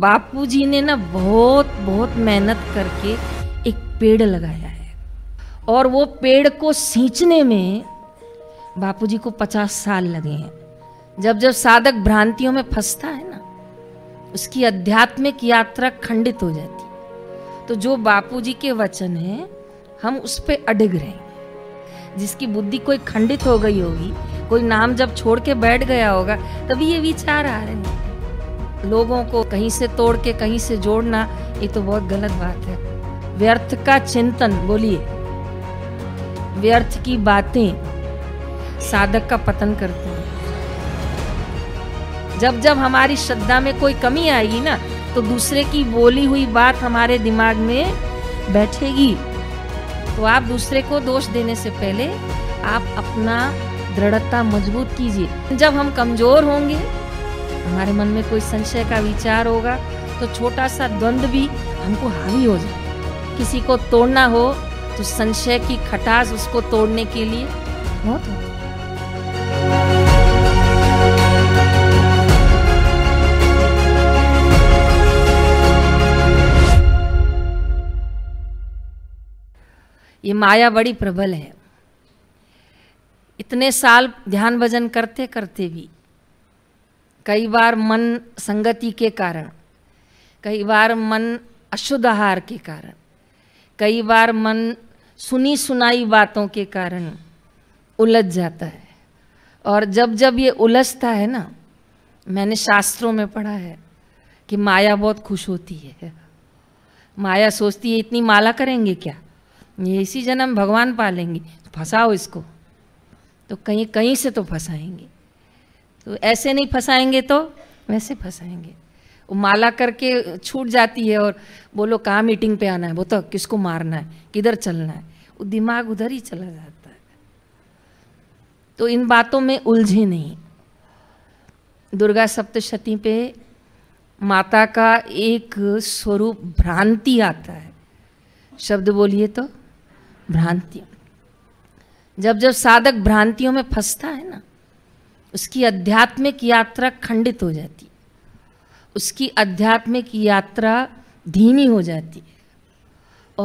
बापूजी ने ना बहुत बहुत मेहनत करके एक पेड़ लगाया है और वो पेड़ को सींचने में बापूजी को पचास साल लगे हैं जब जब साधक भ्रांतियों में फंसता है ना उसकी आध्यात्मिक यात्रा खंडित हो जाती तो जो बापूजी के वचन हैं हम उस पर अडिग रहे जिसकी बुद्धि कोई खंडित हो गई होगी कोई नाम जब छोड़ के बैठ गया होगा तभी ये विचार आ रहे हैं लोगों को कहीं से तोड़ के कहीं से जोड़ना ये तो बहुत गलत बात है व्यर्थ का चिंतन बोलिए व्यर्थ की बातें साधक का पतन करते हैं जब जब हमारी श्रद्धा में कोई कमी आएगी ना तो दूसरे की बोली हुई बात हमारे दिमाग में बैठेगी तो आप दूसरे को दोष देने से पहले आप अपना दृढ़ता मजबूत कीजिए जब हम कमजोर होंगे हमारे मन में कोई संशय का विचार होगा तो छोटा सा द्वंद्व भी हमको हावी हो जाए किसी को तोड़ना हो तो संशय की खटास उसको तोड़ने के लिए बहुत होती तो। ये माया बड़ी प्रबल है इतने साल ध्यान भजन करते करते भी कई बार मन संगति के कारण कई बार मन अशुद्ध आहार के कारण कई बार मन सुनी सुनाई बातों के कारण उलझ जाता है और जब जब ये उलझता है ना मैंने शास्त्रों में पढ़ा है कि माया बहुत खुश होती है माया सोचती है इतनी माला करेंगे क्या ये इसी जन्म भगवान पालेंगे तो फंसाओ इसको तो कहीं कहीं से तो फंसाएंगे तो ऐसे नहीं फंसाएंगे तो वैसे फंसाएंगे वो माला करके छूट जाती है और बोलो कहाँ मीटिंग पे आना है बोलो तो किसको मारना है किधर चलना है वो दिमाग उधर ही चला जाता है तो इन बातों में उलझे नहीं दुर्गा सप्तशती पे माता का एक स्वरूप भ्रांति आता है शब्द बोलिए तो भ्रांति जब जब साधक भ्रांतियों में फंसता है ना उसकी आध्यात्मिक यात्रा खंडित हो जाती उसकी आध्यात्मिक यात्रा धीमी हो जाती है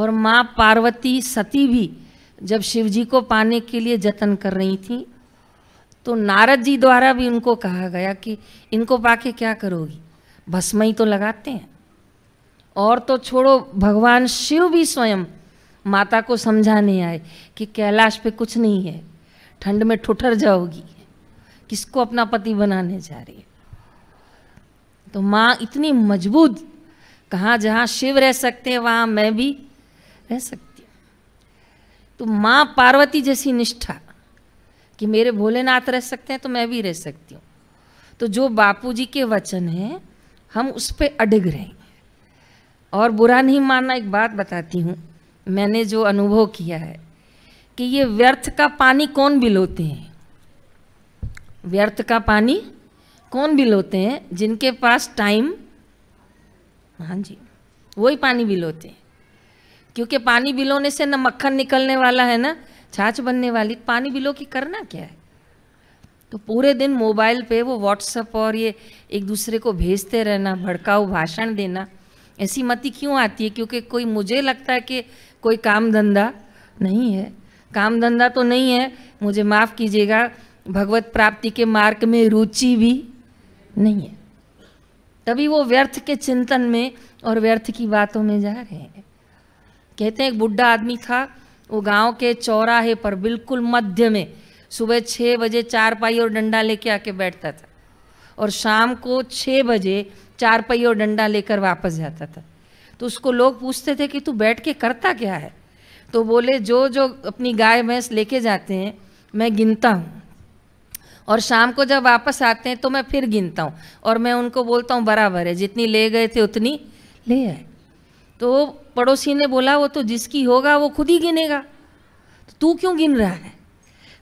और माँ पार्वती सती भी जब शिव जी को पाने के लिए जतन कर रही थी तो नारद जी द्वारा भी उनको कहा गया कि इनको पाके क्या करोगी भस्म ही तो लगाते हैं और तो छोड़ो भगवान शिव भी स्वयं माता को समझाने आए कि कैलाश पे कुछ नहीं है ठंड में ठुठर जाओगी किसको अपना पति बनाने जा रही है तो माँ इतनी मजबूत कहाँ जहाँ शिव रह सकते हैं वहाँ मैं भी रह सकती हूँ तो माँ पार्वती जैसी निष्ठा कि मेरे भोलेनाथ रह सकते हैं तो मैं भी रह सकती हूँ तो जो बापूजी के वचन हैं हम उस पर अडिग रहे और बुरा नहीं मानना एक बात बताती हूँ मैंने जो अनुभव किया है कि ये व्यर्थ का पानी कौन बिलोते हैं व्यर्थ का पानी कौन बिलोते हैं जिनके पास टाइम हाँ जी वही पानी बिलोते हैं क्योंकि पानी बिलोने से ना मक्खन निकलने वाला है ना छाछ बनने वाली पानी बिलो की करना क्या है तो पूरे दिन मोबाइल पे वो व्हाट्सअप और ये एक दूसरे को भेजते रहना भड़काऊ भाषण देना ऐसी मती क्यों आती है क्योंकि कोई मुझे लगता है कि कोई काम धंधा नहीं है काम धंधा तो नहीं है मुझे माफ़ कीजिएगा भगवत प्राप्ति के मार्ग में रुचि भी नहीं है तभी वो व्यर्थ के चिंतन में और व्यर्थ की बातों में जा रहे हैं कहते हैं एक बुढ़ा आदमी था वो गांव के चौराहे पर बिल्कुल मध्य में सुबह छः बजे चारपाई और डंडा लेके आके बैठता था और शाम को छः बजे चारपाई और डंडा लेकर वापस जाता था तो उसको लोग पूछते थे कि तू बैठ के करता क्या है तो बोले जो जो अपनी गाय भैंस लेके जाते हैं मैं गिनता हूँ और शाम को जब वापस आते हैं तो मैं फिर गिनता हूँ और मैं उनको बोलता हूँ बराबर है जितनी ले गए थे उतनी ले आए तो पड़ोसी ने बोला वो तो जिसकी होगा वो खुद ही गिनेगा तो तू क्यों गिन रहा है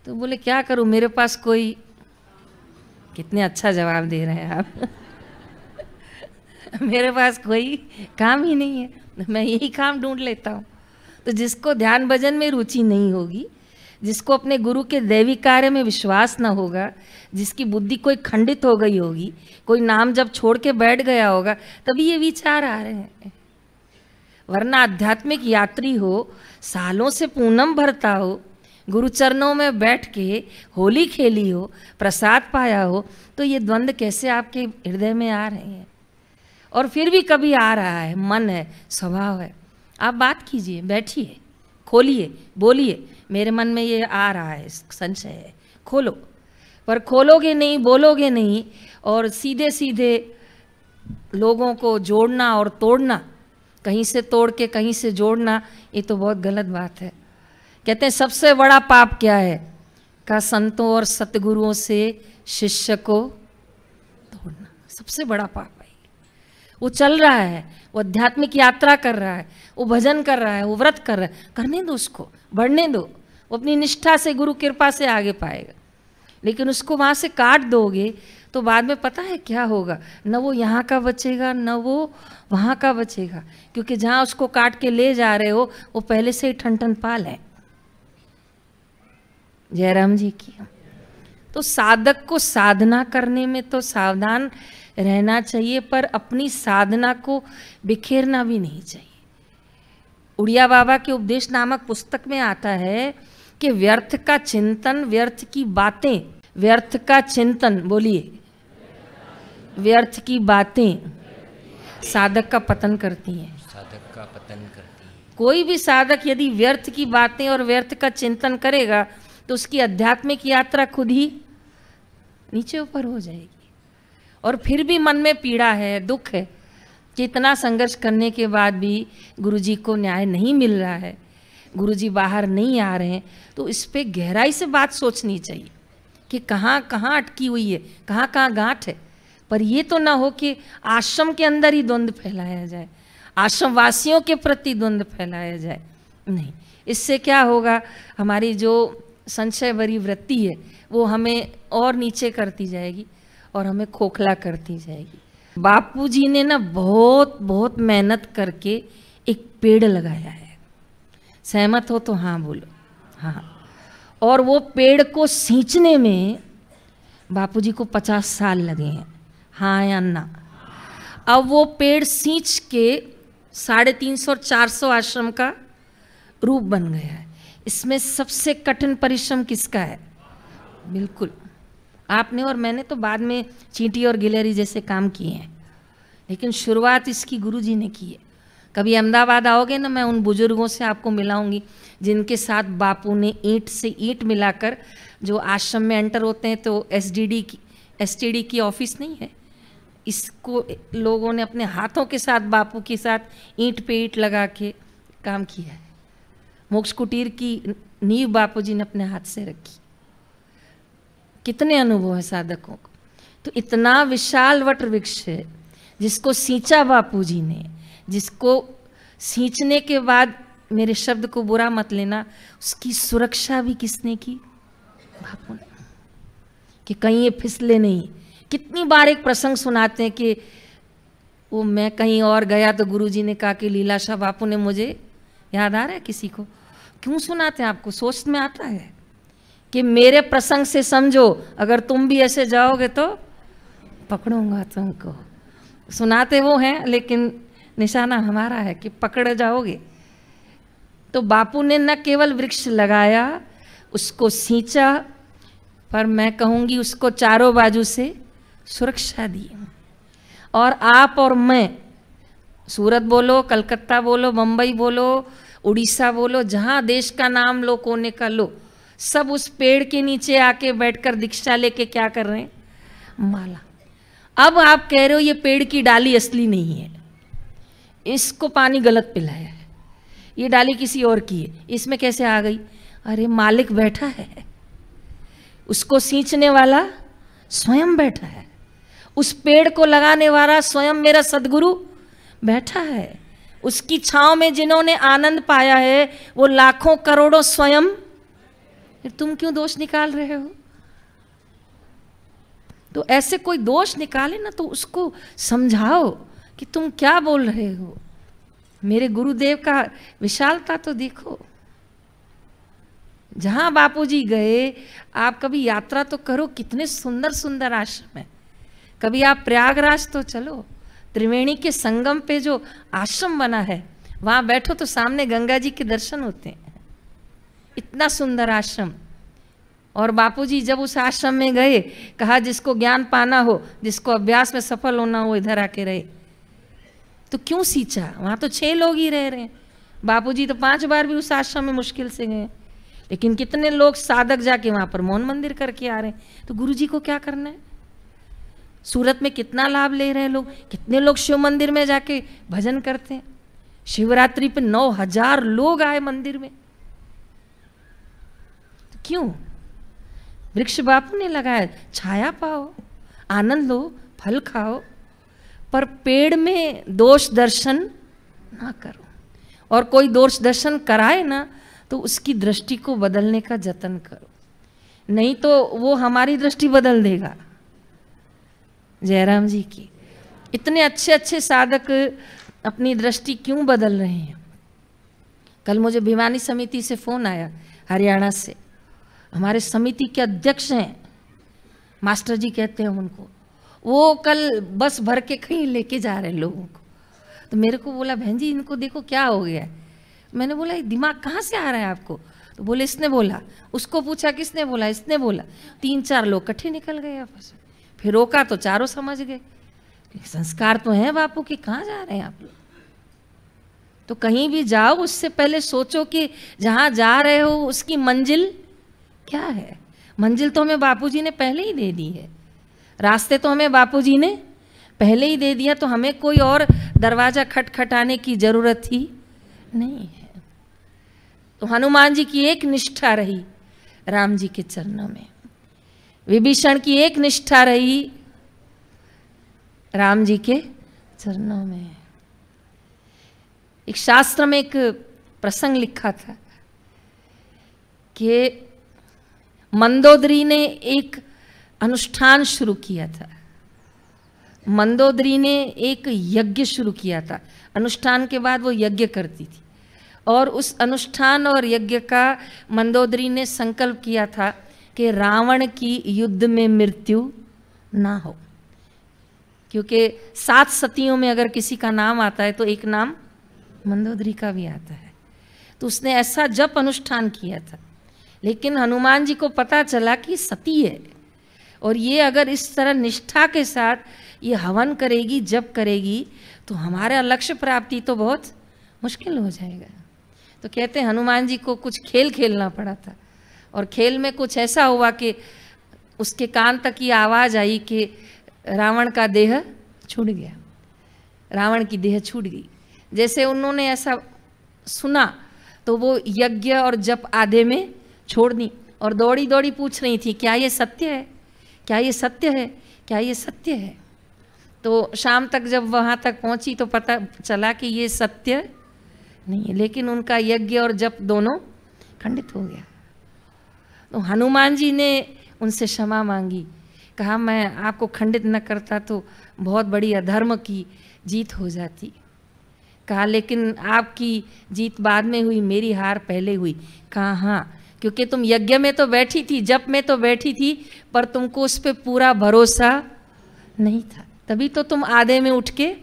तो बोले क्या करूँ मेरे पास कोई कितने अच्छा जवाब दे रहे हैं आप मेरे पास कोई काम ही नहीं है मैं यही काम ढूंढ लेता हूँ तो जिसको ध्यान भजन में रुचि नहीं होगी जिसको अपने गुरु के दैवी कार्य में विश्वास ना होगा जिसकी बुद्धि कोई खंडित हो गई होगी कोई नाम जब छोड़ के बैठ गया होगा तभी ये विचार आ रहे हैं वरना आध्यात्मिक यात्री हो सालों से पूनम भरता हो गुरु चरणों में बैठ के होली खेली हो प्रसाद पाया हो तो ये द्वंद्व कैसे आपके हृदय में आ रहे हैं और फिर भी कभी आ रहा है मन है स्वभाव है आप बात कीजिए बैठिए खोलिए बोलिए मेरे मन में ये आ रहा है संशय है खोलो पर खोलोगे नहीं बोलोगे नहीं और सीधे सीधे लोगों को जोड़ना और तोड़ना कहीं से तोड़ के कहीं से जोड़ना ये तो बहुत गलत बात है कहते हैं सबसे बड़ा पाप क्या है का संतों और सतगुरुओं से शिष्य को तोड़ना सबसे बड़ा पाप है वो चल रहा है वो आध्यात्मिक यात्रा कर रहा है वो भजन कर रहा है वो व्रत कर रहा है करने दो उसको बढ़ने दो वो अपनी निष्ठा से गुरु कृपा से आगे पाएगा लेकिन उसको वहाँ से काट दोगे तो बाद में पता है क्या होगा न वो यहाँ का बचेगा न वो वहाँ का बचेगा क्योंकि जहाँ उसको काट के ले जा रहे हो वो पहले से ही ठन ठन पाल है जयराम जी की तो साधक को साधना करने में तो सावधान रहना चाहिए पर अपनी साधना को बिखेरना भी नहीं चाहिए उड़िया बाबा के उपदेश नामक पुस्तक में आता है कि व्यर्थ का चिंतन व्यर्थ की बातें व्यर्थ का चिंतन बोलिए व्यर्थ की बातें साधक का पतन करती हैं साधक का पतन करती है कोई भी साधक यदि व्यर्थ की बातें और व्यर्थ का चिंतन करेगा तो उसकी आध्यात्मिक यात्रा खुद ही नीचे ऊपर हो जाएगी और फिर भी मन में पीड़ा है दुख है कि इतना संघर्ष करने के बाद भी गुरु जी को न्याय नहीं मिल रहा है गुरु जी बाहर नहीं आ रहे हैं तो इस पर गहराई से बात सोचनी चाहिए कि कहाँ कहाँ अटकी हुई है कहाँ कहाँ गांठ है पर ये तो ना हो कि आश्रम के अंदर ही द्वंद्व फैलाया जाए आश्रम वासियों के प्रति द्वंद्व फैलाया जाए नहीं इससे क्या होगा हमारी जो संशय भरी वृत्ति है वो हमें और नीचे करती जाएगी और हमें खोखला करती जाएगी बापू जी ने ना बहुत बहुत मेहनत करके एक पेड़ लगाया है सहमत हो तो हाँ बोलो हाँ और वो पेड़ को सींचने में बापू जी को पचास साल लगे हैं हाँ या ना अब वो पेड़ सींच के साढ़े तीन सौ चार सौ आश्रम का रूप बन गया है इसमें सबसे कठिन परिश्रम किसका है बिल्कुल आपने और मैंने तो बाद में चींटी और गिलहरी जैसे काम किए हैं लेकिन शुरुआत इसकी गुरु जी ने की है कभी अहमदाबाद आओगे ना मैं उन बुजुर्गों से आपको मिलाऊंगी जिनके साथ बापू ने ईंट से ईंट मिलाकर जो आश्रम में एंटर होते हैं तो डी की एसटीडी की ऑफिस नहीं है इसको लोगों ने अपने हाथों के साथ बापू के साथ ईंट पे ईंट लगा के काम किया है मोक्ष कुटीर की नींव बापू जी ने अपने हाथ से रखी कितने अनुभव है साधकों को तो इतना विशाल वट वृक्ष है जिसको सींचा बापू जी ने जिसको सींचने के बाद मेरे शब्द को बुरा मत लेना उसकी सुरक्षा भी किसने की बापू ने कि कहीं ये फिसले नहीं कितनी बार एक प्रसंग सुनाते हैं कि वो मैं कहीं और गया तो गुरुजी ने कहा कि लीलाशाह बापू ने मुझे याद आ रहा है किसी को क्यों सुनाते हैं आपको सोच में आता है कि मेरे प्रसंग से समझो अगर तुम भी ऐसे जाओगे तो पकड़ूंगा तुमको सुनाते वो हैं लेकिन निशाना हमारा है कि पकड़ जाओगे तो बापू ने न केवल वृक्ष लगाया उसको सींचा पर मैं कहूंगी उसको चारों बाजू से सुरक्षा दी और आप और मैं सूरत बोलो कलकत्ता बोलो मुंबई बोलो उड़ीसा बोलो जहाँ देश का नाम लो कोने का लो सब उस पेड़ के नीचे आके बैठकर दीक्षा लेके क्या कर रहे हैं माला अब आप कह रहे हो ये पेड़ की डाली असली नहीं है इसको पानी गलत पिलाया है ये डाली किसी और की है इसमें कैसे आ गई अरे मालिक बैठा है उसको सींचने वाला स्वयं बैठा है उस पेड़ को लगाने वाला स्वयं मेरा सदगुरु बैठा है उसकी छाव में जिन्होंने आनंद पाया है वो लाखों करोड़ों स्वयं तुम क्यों दोष निकाल रहे हो तो ऐसे कोई दोष निकाले ना तो उसको समझाओ कि तुम क्या बोल रहे हो मेरे गुरुदेव का विशालता तो देखो जहां बापूजी गए आप कभी यात्रा तो करो कितने सुंदर सुंदर आश्रम है कभी आप प्रयागराज तो चलो त्रिवेणी के संगम पे जो आश्रम बना है वहाँ बैठो तो सामने गंगा जी के दर्शन होते हैं इतना सुंदर आश्रम और बापूजी जब उस आश्रम में गए कहा जिसको ज्ञान पाना हो जिसको अभ्यास में सफल होना हो इधर आके रहे तो क्यों सींचा वहाँ तो छः लोग ही रह रहे हैं बापूजी तो पांच बार भी उस आश्रम में मुश्किल से गए लेकिन कितने लोग साधक जाके वहाँ पर मौन मंदिर करके आ रहे हैं तो गुरु जी को क्या करना है सूरत में कितना लाभ ले रहे हैं लोग कितने लोग शिव मंदिर में जाके भजन करते हैं शिवरात्रि पर नौ हजार लोग आए मंदिर में तो क्यों वृक्ष बापू ने लगाया छाया पाओ आनंद लो फल खाओ पर पेड़ में दोष दर्शन ना करो और कोई दोष दर्शन कराए ना तो उसकी दृष्टि को बदलने का जतन करो नहीं तो वो हमारी दृष्टि बदल देगा जयराम जी की इतने अच्छे अच्छे साधक अपनी दृष्टि क्यों बदल रहे हैं कल मुझे भिवानी समिति से फ़ोन आया हरियाणा से हमारे समिति के अध्यक्ष हैं मास्टर जी कहते हैं उनको वो कल बस भर के कहीं लेके जा रहे हैं लोगों को तो मेरे को बोला बहन जी इनको देखो क्या हो गया मैंने बोला ये दिमाग कहाँ से आ रहा है आपको तो बोले इसने बोला उसको पूछा किसने बोला इसने बोला तीन चार लोग कट्ठे निकल गए आपस में फिर रोका तो चारों समझ गए संस्कार तो है बापू कि कहाँ जा रहे हैं आप लोग तो कहीं भी जाओ उससे पहले सोचो कि जहां जा रहे हो उसकी मंजिल क्या है मंजिल तो हमें जी ने पहले ही दे दी है रास्ते तो हमें जी ने पहले ही दे दिया तो हमें कोई और दरवाज़ा खटखटाने की ज़रूरत ही नहीं है तो हनुमान जी की एक निष्ठा रही राम जी के चरणों में विभीषण की एक निष्ठा रही राम जी के चरणों में एक शास्त्र में एक प्रसंग लिखा था कि मंदोदरी ने एक अनुष्ठान शुरू किया था मंदोदरी ने एक यज्ञ शुरू किया था अनुष्ठान के बाद वो यज्ञ करती थी और उस अनुष्ठान और यज्ञ का मंदोदरी ने संकल्प किया था कि रावण की युद्ध में मृत्यु ना हो क्योंकि सात सतियों में अगर किसी का नाम आता है तो एक नाम मंदोदरी का भी आता है तो उसने ऐसा जप अनुष्ठान किया था लेकिन हनुमान जी को पता चला कि सती है और ये अगर इस तरह निष्ठा के साथ ये हवन करेगी जप करेगी तो हमारा लक्ष्य प्राप्ति तो बहुत मुश्किल हो जाएगा तो कहते हनुमान जी को कुछ खेल खेलना पड़ा था और खेल में कुछ ऐसा हुआ कि उसके कान तक ये आवाज़ आई कि रावण का देह छूट गया रावण की देह छूट गई जैसे उन्होंने ऐसा सुना तो वो यज्ञ और जप आधे में छोड़ दी और दौड़ी दौड़ी पूछ रही थी क्या ये सत्य है क्या ये सत्य है क्या ये सत्य है तो शाम तक जब वहाँ तक पहुँची तो पता चला कि ये सत्य नहीं है लेकिन उनका यज्ञ और जप दोनों खंडित हो गया तो हनुमान जी ने उनसे क्षमा मांगी कहा मैं आपको खंडित न करता तो बहुत बड़ी अधर्म की जीत हो जाती कहा लेकिन आपकी जीत बाद में हुई मेरी हार पहले हुई कहा हाँ क्योंकि तुम यज्ञ में तो बैठी थी जप में तो बैठी थी पर तुमको उस पर पूरा भरोसा नहीं था तभी तो तुम आधे में उठ के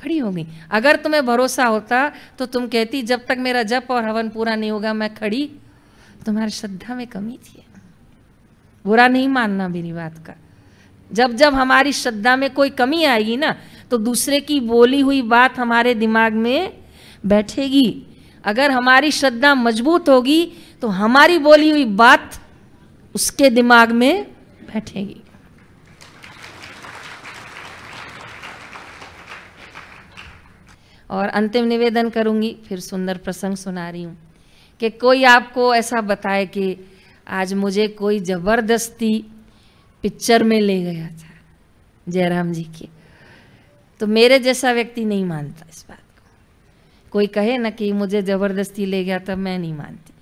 खड़ी हो गई अगर तुम्हें भरोसा होता तो तुम कहती जब तक मेरा जप और हवन पूरा नहीं होगा मैं खड़ी तुम्हारी श्रद्धा में कमी थी बुरा नहीं मानना मेरी बात का जब जब हमारी श्रद्धा में कोई कमी आएगी ना तो दूसरे की बोली हुई बात हमारे दिमाग में बैठेगी अगर हमारी श्रद्धा मजबूत होगी तो हमारी बोली हुई बात उसके दिमाग में बैठेगी और अंतिम निवेदन करूंगी फिर सुंदर प्रसंग सुना रही हूं कि कोई आपको ऐसा बताए कि आज मुझे कोई ज़बरदस्ती पिक्चर में ले गया था जयराम जी की तो मेरे जैसा व्यक्ति नहीं मानता इस बात को कोई कहे ना कि मुझे ज़बरदस्ती ले गया था तो मैं नहीं मानती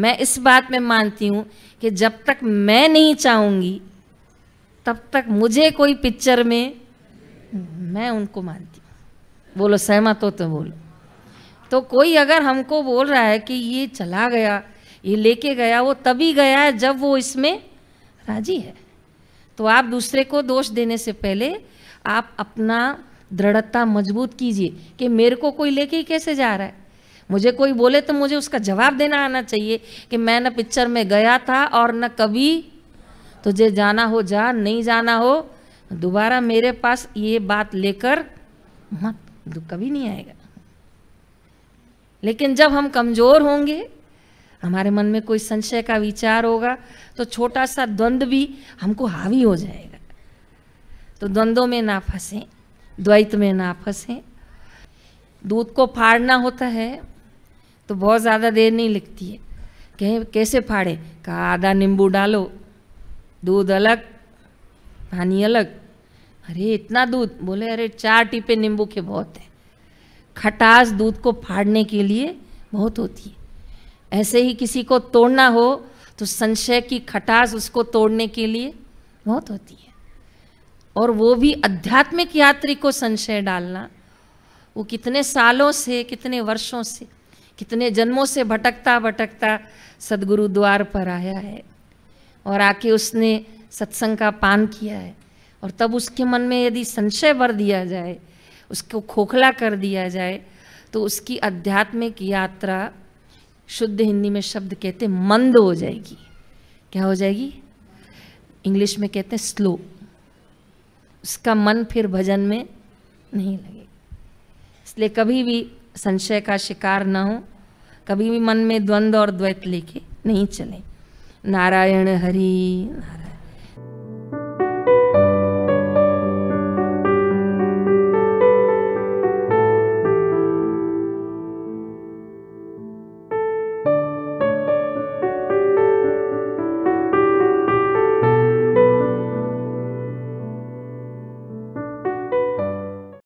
मैं इस बात में मानती हूँ कि जब तक मैं नहीं चाहूँगी तब तक मुझे कोई पिक्चर में मैं उनको मानती हूँ बोलो सहमत हो तो बोलो तो कोई अगर हमको बोल रहा है कि ये चला गया ये लेके गया वो तभी गया है जब वो इसमें राजी है तो आप दूसरे को दोष देने से पहले आप अपना दृढ़ता मजबूत कीजिए कि मेरे को कोई लेके ही कैसे जा रहा है मुझे कोई बोले तो मुझे उसका जवाब देना आना चाहिए कि मैं न पिक्चर में गया था और न कभी तुझे जाना हो जा नहीं जाना हो दोबारा मेरे पास ये बात लेकर मत कभी नहीं आएगा लेकिन जब हम कमज़ोर होंगे हमारे मन में कोई संशय का विचार होगा तो छोटा सा द्वंद्व भी हमको हावी हो जाएगा तो द्वंद्वों में ना फंसें द्वैत में ना फंसें दूध को फाड़ना होता है तो बहुत ज़्यादा देर नहीं लगती है कहें कैसे फाड़े कहा आधा नींबू डालो दूध अलग पानी अलग अरे इतना दूध बोले अरे चार टीपे नींबू के बहुत है खटास दूध को फाड़ने के लिए बहुत होती है ऐसे ही किसी को तोड़ना हो तो संशय की खटास उसको तोड़ने के लिए बहुत होती है और वो भी आध्यात्मिक यात्री को संशय डालना वो कितने सालों से कितने वर्षों से कितने जन्मों से भटकता भटकता सदगुरु द्वार पर आया है और आके उसने सत्संग का पान किया है और तब उसके मन में यदि संशय भर दिया जाए उसको खोखला कर दिया जाए तो उसकी आध्यात्मिक यात्रा शुद्ध हिंदी में शब्द कहते मंद हो जाएगी क्या हो जाएगी इंग्लिश में कहते हैं स्लो उसका मन फिर भजन में नहीं लगे इसलिए कभी भी संशय का शिकार ना हो कभी भी मन में द्वंद्व और द्वैत लेके नहीं चले नारायण हरि नारायण